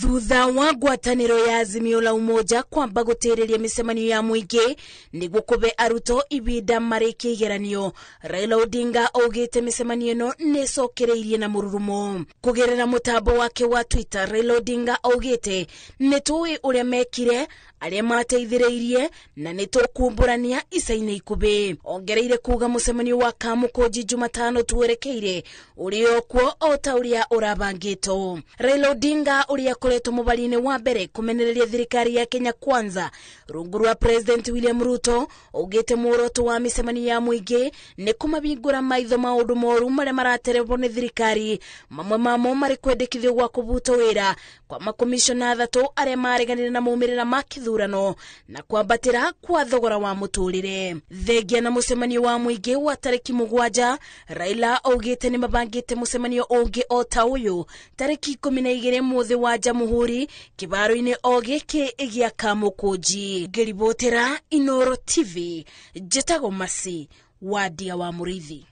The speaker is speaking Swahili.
thutha wa ngwatanĩro ya azimio la umoja kwamba gũtĩrĩria mĩcemanio ya mũingĩ nĩguo kũve aruto ibida marĩkie igeranio raila odinga augĩte mĩcemanio ĩno nĩ ĩcokereirie na mũrurumo kũgerera mũtambo wake wa twitter raila odinga augĩte nĩ tũĩ mekire aria mateithireirie na ni tukumburania ica-ini ikuhi ongereire kuga mucemanio wa kamukunji jumatano twerekeire uria kuo o ta uria urabangitwo Raila Odinga uria akoretwo mubari-ini wa mbere kumenereria thirikari ya Kenya kwanza rungu rwa President William Ruto ugite muoroto wa micemani ya muingi ni kumabingura maitho maundu moru maria maratererwo ni thirikari mamwe mamo mari kwendekithio gwa kuvutwo wira kwa makomishona athatu aria mareganire na maumĩrĩra ma kithurano ithurano na kwambatira kwa thogora wa muturire thengia na musemanio wa muingi wa tariki mugwanja raila augite ni mabangite musemanio ungi o ta uyu tariki ikumi na igiri muthi wa jamuhuri kibaro-ini o giki igia mukunji ngiributira inoro tv njitagwo masi wadia wa murithi